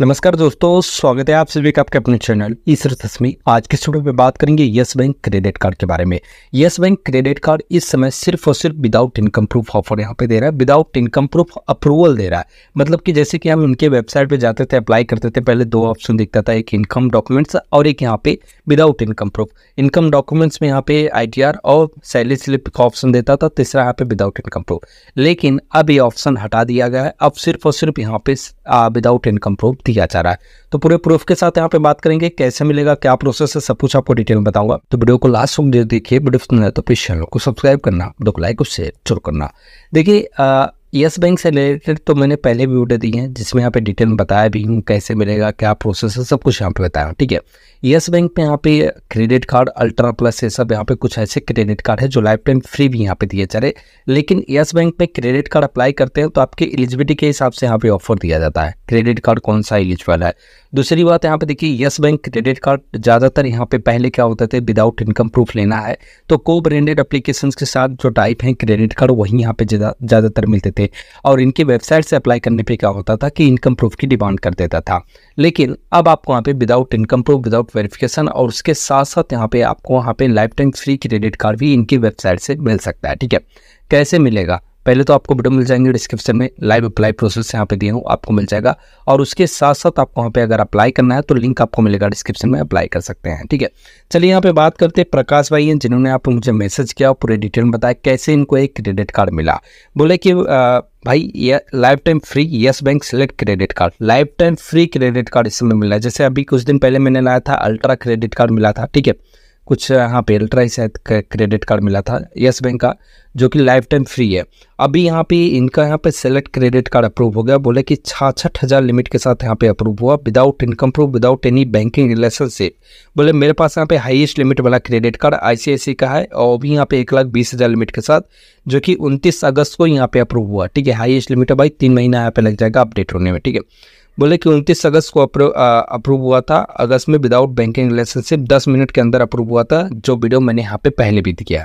नमस्कार दोस्तों स्वागत है आप सभी का आपके अपने चैनल ईसर तस्मी आज के स्टूडियो में बात करेंगे यस बैंक क्रेडिट कार्ड के बारे में यस बैंक क्रेडिट कार्ड इस समय सिर्फ और सिर्फ विदाउट इनकम प्रूफ ऑफर यहाँ पे दे रहा है विदाउट इनकम प्रूफ अप्रूवल दे रहा है मतलब कि जैसे कि हम उनके वेबसाइट पर जाते थे अप्लाई करते थे पहले दो ऑप्शन दिखता था एक इनकम डॉक्यूमेंट्स और एक यहाँ पे without income proof income documents में यहाँ पे आई और सैलरी स्लिप का ऑप्शन देता था तीसरा यहाँ पे विदाउट इनकम प्रूफ लेकिन अब ये ऑप्शन हटा दिया गया है अब सिर्फ और सिर्फ यहाँ पे विदाउट इनकम प्रूफ दिया जा रहा है तो पूरे प्रूफ के साथ यहाँ पे बात करेंगे कैसे मिलेगा क्या प्रोसेस है सब कुछ आपको डिटेल में बताऊंगा तो वीडियो को लास्ट तक देखिए वीडियो तो प्लीज चैनल को सब्सक्राइब करना वीडियो को लाइक और शेयर जरूर करना देखिए यस बैंक से रिलेटेड तो मैंने पहले भी वीडियो दी है जिसमें यहाँ पे डिटेल बताया भी हूँ कैसे मिलेगा क्या प्रोसेस है सब कुछ यहाँ पे बताया ठीक है यस बैंक में यहाँ पे क्रेडिट कार्ड अल्ट्रा प्लस ये सब यहाँ पे कुछ ऐसे क्रेडिट कार्ड है जो लाइफ टाइम फ्री भी यहाँ पे दिए जा रहे लेकिन यस बैंक में क्रेडिट कार्ड अप्लाई करते हैं तो आपकी एलिजिबिलिटी के हिसाब से यहाँ पे ऑफर दिया जाता है क्रेडिट कार्ड कौन सा एलिजिबल है दूसरी बात यहाँ पे देखिए यस बैंक क्रेडिट कार्ड ज़्यादातर यहाँ पे पहले क्या होता थे विदाउट इनकम प्रूफ लेना है तो को ब्रांडेड अप्लीकेशन के साथ जो टाइप हैं क्रेडिट कार्ड वहीं यहाँ पे ज़्यादातर मिलते थे और इनके वेबसाइट से अप्लाई करने पर क्या होता था कि इनकम प्रूफ की डिमांड कर देता था लेकिन अब आपको यहाँ पे without income proof without verification और उसके साथ साथ यहाँ पे आपको वहाँ पे lifetime free credit card भी इनकी वेबसाइट से मिल सकता है ठीक है कैसे मिलेगा पहले तो आपको वीडियो मिल जाएंगे डिस्क्रिप्शन में लाइव अप्लाई प्रोसेस यहाँ पे दिए हूँ आपको मिल जाएगा और उसके साथ साथ आपको वहाँ पे अगर अप्लाई करना है तो लिंक आपको मिलेगा डिस्क्रिप्शन में अप्लाई कर सकते हैं ठीक है चलिए यहाँ पे बात करते हैं प्रकाश भाई हैं जिन्होंने आप मुझे मैसेज किया और पूरे डिटेल में बताया कैसे इनको एक क्रेडिट कार्ड मिला बोले कि आ, भाई ये lifetime free Yes Bank select credit card lifetime free credit card इसमें मिला है जैसे अभी कुछ दिन पहले मैंने लाया था अल्ट्रा क्रेडिट कार्ड मिला था ठीक है कुछ यहाँ पे अल्ट्रा शायद क्रेडिट कार्ड मिला था यस बैंक का जो कि लाइफ टाइम फ्री है अभी यहाँ पे इनका यहाँ पे सेलेक्ट क्रेडिट कार्ड अप्रूव हो गया बोले कि छाछठ हज़ार लिमिट के साथ यहाँ पे अप्रूव हुआ without income proof without any banking relationship बोले मेरे पास यहाँ पे हाईएस्ट लिमिट वाला क्रेडिट कार्ड आई का है और भी यहाँ पे एक लाख बीस हज़ार लिमिट के साथ जो कि उनतीस अगस्त को यहाँ पे अप्रूव हुआ ठीक है हाइएस्ट लिमिट है भाई तीन महीना यहाँ पे लग जाएगा अपडेट होने में ठीक है बोले कि उनतीस अगस्त को अप्रूव हुआ था अगस्त में विदाउट बैंकिंग रिलेशनशिप दस मिनट के अंदर अप्रूव हुआ था जो वीडियो मैंने यहाँ पे पहले भी दिया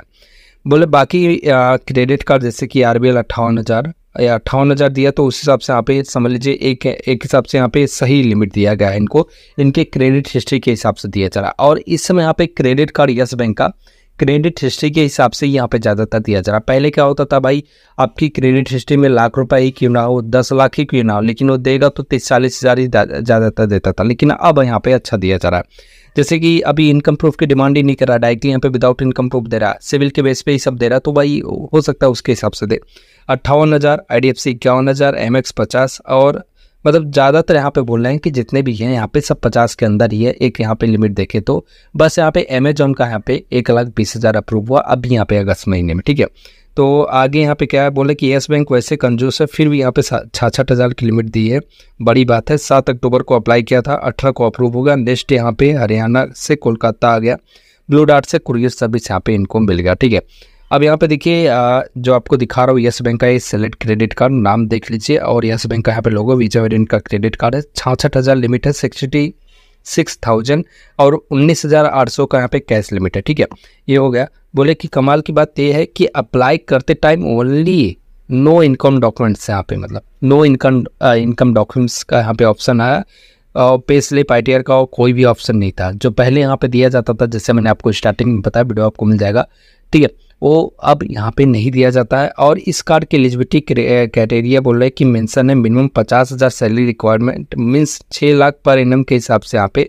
बोले बाकी क्रेडिट कार्ड जैसे कि आर बी एल अट्ठावन हज़ार या अट्ठावन हज़ार दिया तो उस हिसाब से यहाँ पे समझ लीजिए एक एक हिसाब से यहाँ पे सही लिमिट दिया गया है इनको इनके क्रेडिट हिस्ट्री के हिसाब से दिया जा रहा और इस समय यहाँ पे क्रेडिट कार्ड यस बैंक का क्रेडिट हिस्ट्री के हिसाब से यहाँ पे ज़्यादातर दिया जा रहा पहले क्या होता था भाई आपकी क्रेडिट हिस्ट्री में लाख रुपए ही क्यों ना हो दस लाख ही क्यों ना हो लेकिन वो देगा तो तीस चालीस हज़ार ही ज़्यादातर देता था लेकिन अब यहाँ पे अच्छा दिया जा रहा है जैसे कि अभी इनकम प्रूफ की डिमांड ही नहीं कर रहा डायरेक्टली यहाँ पे विदाउट इनकम प्रूफ दे रहा है सिविल के बेस पे ही सब दे रहा तो भाई हो सकता है उसके हिसाब से दे अट्ठावन हज़ार आई डी एफ सी इक्यावन हज़ार एम एक्स पचास और मतलब ज़्यादातर यहाँ पे बोल रहे हैं कि जितने भी हैं यहाँ पे सब पचास के अंदर ही है एक यहाँ पे लिमिट देखे तो बस यहाँ पे अमेजोन का यहाँ पे एक लाख बीस हज़ार अप्रूव हुआ अभी यहाँ पे अगस्त महीने में ठीक है तो आगे यहाँ पे क्या है बोले कि येस बैंक वैसे कंजूस है फिर भी यहाँ पे छाछठ हज़ार की लिमिट दी है बड़ी बात है सात अक्टूबर को अप्लाई किया था अठारह को अप्रूव होगा नेक्स्ट यहाँ पे हरियाणा से कोलकाता आ गया ब्लू डार्ट से कुरियर सर्विस यहाँ पे इनको मिल गया ठीक है अब यहाँ पे देखिए जो आपको दिखा रहा हूँ यस बैंक का ये सेलेक्ट क्रेडिट कार्ड नाम देख लीजिए और यस बैंक का यहाँ पे लोगो वीजा वेरियंट का क्रेडिट कार्ड है छाछठ हज़ार लिमिट है सिक्सटी सिक्स थाउजेंड और उन्नीस हज़ार आठ सौ का यहाँ पे कैश लिमिट है ठीक है ये हो गया बोले कि कमाल की बात ये है कि अप्लाई करते time only no income documents यहाँ पे मतलब नो इनकम इनकम डॉक्यूमेंट्स का यहाँ पे ऑप्शन आया और पे स्लिप आई का और कोई भी ऑप्शन नहीं था जो पहले यहाँ पे दिया जाता था जैसे मैंने आपको स्टार्टिंग में बताया वीडियो आपको मिल जाएगा ठीक है वो अब यहाँ पे नहीं दिया जाता है और इस कार्ड की एलिजिबिलिटी क्राइटेरिया बोल रहे हैं कि मेंशन है मिनिमम पचास हज़ार सैलरी रिक्वायरमेंट मीन्स छः लाख पर इनम के हिसाब से यहाँ पे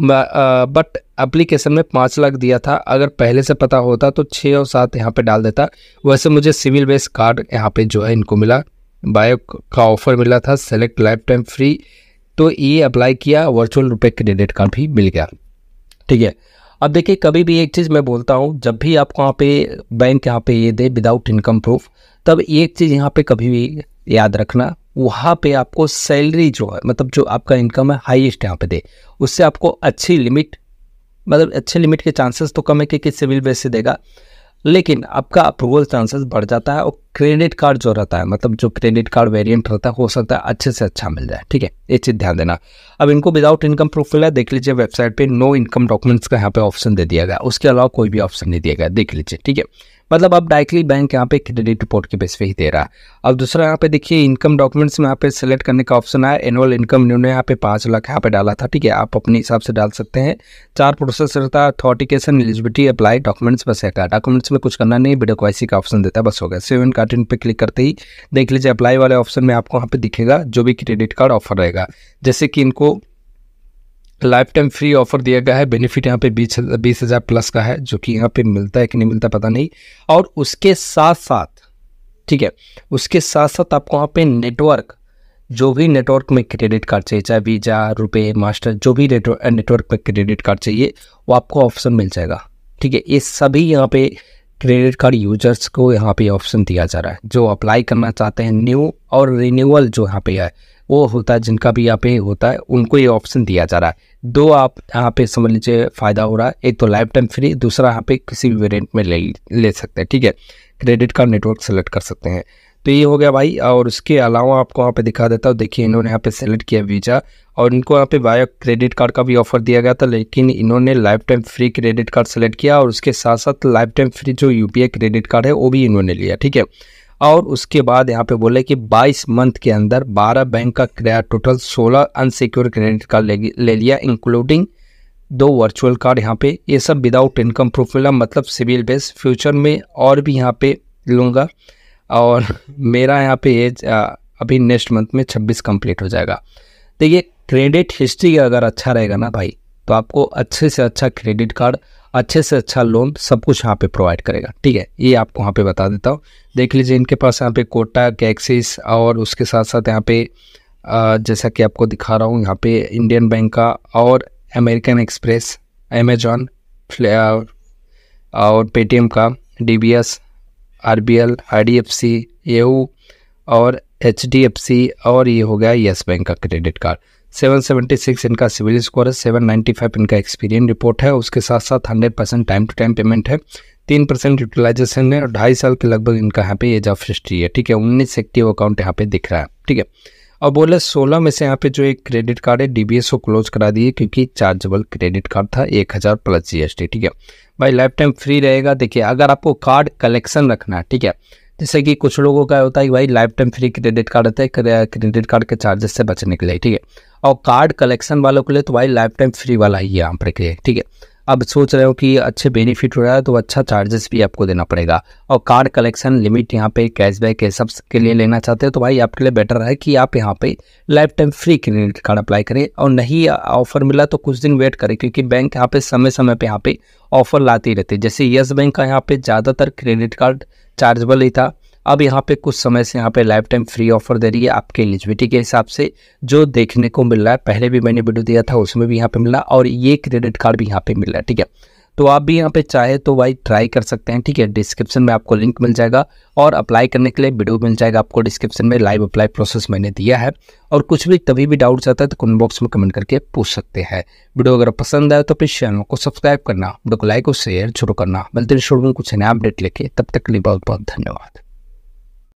बट एप्लीकेशन में पाँच लाख दिया था अगर पहले से पता होता तो छः और सात यहाँ पे डाल देता वैसे मुझे सिविल बेस कार्ड यहाँ पे जो है इनको मिला बायो का ऑफर मिला था सेलेक्ट लाइफ टाइम फ्री तो ये अप्लाई किया वर्चुअल रुपये क्रेडिट कार्ड भी मिल गया ठीक है अब देखिए कभी भी एक चीज़ मैं बोलता हूँ जब भी आपको वहाँ पे बैंक यहाँ पे ये दे विदाउट इनकम प्रूफ तब एक चीज़ यहाँ पे कभी भी याद रखना वहाँ पे आपको सैलरी जो है मतलब जो आपका इनकम है हाईएस्ट यहाँ पे दे उससे आपको अच्छी लिमिट मतलब अच्छे लिमिट के चांसेस तो कम है कि किस सिविल बेस से देगा लेकिन आपका अप्रूवल चांसेस बढ़ जाता है और क्रेडिट कार्ड जो रहता है मतलब जो क्रेडिट कार्ड वेरिएंट रहता है हो सकता है अच्छे से अच्छा मिल जाए ठीक है ये चीज़ ध्यान देना अब इनको विदाउट इनकम प्रूफ मिला देख लीजिए वेबसाइट पे नो इनकम डॉक्यूमेंट्स का यहाँ पे ऑप्शन दे दिया गया उसके अलावा कोई भी ऑप्शन नहीं दिया गया देख लीजिए ठीक है मतलब अब डायरेक्टली बैंक यहाँ पे क्रेडिट रिपोर्ट के बेस पे ही दे रहा है अब दूसरा यहाँ पे देखिए इनकम डॉक्यूमेंट्स में यहाँ पे सेलेक्ट करने का ऑप्शन आया एनुअल इनकम इन्होंने यहाँ पे पाँच लाख यहाँ पे डाला था ठीक है आप अपने हिसाब से डाल सकते हैं चार प्रोसेस रहता है अथॉटिकेशन एलिजिबिलिटी अप्लाई डॉक्यूमेंट्स बस एक डॉक्यूमेंट्स में कुछ करना नहीं वीडियो क्वाइसी का ऑप्शन देता है बस हो गया सेवन इन पे क्लिक करते ही देख लीजिए अप्लाई वाले ऑप्शन में आपको यहाँ पे दिखेगा जो भी क्रेडिट कार्ड ऑफर रहेगा जैसे कि इनको लाइफ टाइम फ्री ऑफर दिया गया है बेनिफिट यहाँ पे बीस बीस हज़ार प्लस का है जो कि यहाँ पे मिलता है कि नहीं मिलता पता नहीं और उसके साथ साथ ठीक है उसके साथ साथ आपको वहाँ पे नेटवर्क जो भी नेटवर्क में क्रेडिट कार्ड चाहिए चाहे वीज़ा रुपए मास्टर जो भी नेटवर्क में क्रेडिट कार्ड चाहिए वो आपको ऑप्शन मिल जाएगा ठीक है ये सभी यहाँ पे क्रेडिट कार्ड यूजर्स को यहाँ पे ऑप्शन दिया जा रहा है जो अप्लाई करना चाहते हैं न्यू और रिन्यूअल जो यहाँ पे है वो होता है जिनका भी यहाँ पे होता है उनको ये ऑप्शन दिया जा रहा है दो आप यहाँ पे समझ लीजिए फ़ायदा हो रहा है एक तो लाइफ टाइम फ्री दूसरा यहाँ पे किसी भी वेरियंट में ले ले सकते हैं ठीक है क्रेडिट कार्ड नेटवर्क सेलेक्ट कर सकते हैं तो ये हो गया भाई और उसके अलावा आपको वहाँ पे दिखा देता हूँ देखिए इन्होंने यहाँ पे सेलेक्ट किया वीज़ा और इनको यहाँ पे वाया क्रेडिट कार्ड का भी ऑफर दिया गया था लेकिन इन्होंने lifetime free credit card select किया और उसके साथ साथ लाइफ टाइम फ्री जो यू क्रेडिट कार्ड है वो भी इन्होंने लिया ठीक है और उसके बाद यहाँ पे बोले कि 22 मंथ के अंदर 12 बैंक का किराया टोटल 16 अनसिक्योर क्रेडिट कार्ड ले, ले लिया इंक्लूडिंग दो वर्चुअल कार्ड यहाँ पे ये सब विदाउट इनकम प्रूफ मिला मतलब सिविल बेस फ्यूचर में और भी यहाँ पे लूँगा और मेरा यहाँ पे एज अभी नेक्स्ट मंथ में 26 कंप्लीट हो जाएगा देखिए क्रेडिट हिस्ट्री अगर अच्छा रहेगा ना भाई तो आपको अच्छे से अच्छा क्रेडिट कार्ड अच्छे से अच्छा लोन सब कुछ यहाँ पे प्रोवाइड करेगा ठीक है ये आपको वहाँ पे बता देता हूँ देख लीजिए इनके पास यहाँ पे कोटा कैक्सिस और उसके साथ साथ यहाँ पे जैसा कि आपको दिखा रहा हूँ यहाँ पे इंडियन बैंक का और अमेरिकन एक्सप्रेस अमेजॉन और पेटीएम का D B S R B L I D F C AU और एच डी एफ सी और ये हो गया येस बैंक का क्रेडिट कार्ड 776 इनका सिविल स्कोर है 795 इनका एक्सपीरियंस रिपोर्ट है उसके साथ साथ 100 percent time to time payment है तीन परसेंट यूटिलाइजेशन है और ढाई साल के लगभग इनका यहाँ पे एज ऑफ हिस्ट्री है ठीक है उन्नीस एक्टिव अकाउंट यहाँ पे दिख रहा है ठीक है और बोले सोलह में से यहाँ पे जो एक क्रेडिट कार्ड है डी को क्लोज करा दिए क्योंकि चार्जेबल क्रेडिट कार्ड था एक हज़ार प्लस जी ठीक है भाई लाइफ टाइम फ्री रहेगा देखिए अगर आपको कार्ड कलेक्शन रखना है ठीक है जैसे कि कुछ लोगों का होता है कि भाई lifetime free credit card होता है क्रेडिट कार्ड के चार्जेस से बचने के लिए ठीक है और कार्ड कलेक्शन वालों के लिए तो भाई लाइफ टाइम फ्री वाला ही है पर के ठीक है अब सोच रहे हो कि अच्छे बेनिफिट हो रहा है तो अच्छा चार्जेस भी आपको देना पड़ेगा और कार्ड कलेक्शन लिमिट यहाँ पे कैशबैक ये सब के लिए लेना चाहते हो तो भाई आपके लिए बेटर है कि आप यहाँ पे lifetime free credit card apply करें और नहीं ऑफर मिला तो कुछ दिन वेट करें क्योंकि बैंक यहाँ पे समय समय पर यहाँ पे ऑफर लाती रहती है जैसे येस बैंक का यहाँ पे ज़्यादातर क्रेडिट कार्ड चार्जेबल ही था अब यहाँ पे कुछ समय से यहाँ पे लाइफ टाइम फ्री ऑफर दे रही है आपके एलिजिबिलिटी के हिसाब से जो देखने को मिल रहा है पहले भी मैंने वीडियो दिया था उसमें भी यहाँ पे मिला और ये क्रेडिट कार्ड भी यहाँ पे मिल रहा है ठीक है तो आप भी यहाँ पे चाहे तो भाई ट्राई कर सकते हैं ठीक है डिस्क्रिप्शन में आपको लिंक मिल जाएगा और अप्लाई करने के लिए वीडियो मिल जाएगा आपको डिस्क्रिप्शन में लाइव अप्लाई प्रोसेस मैंने दिया है और कुछ भी कभी भी डाउट आता है तो कमेंट बॉक्स में कमेंट करके पूछ सकते हैं वीडियो अगर पसंद आए तो फिर चैनल को सब्सक्राइब करना वीडियो को लाइक और शेयर जरूर करना मिलते हैं में कुछ नया अपडेट लेके तब तक के लिए बहुत बहुत धन्यवाद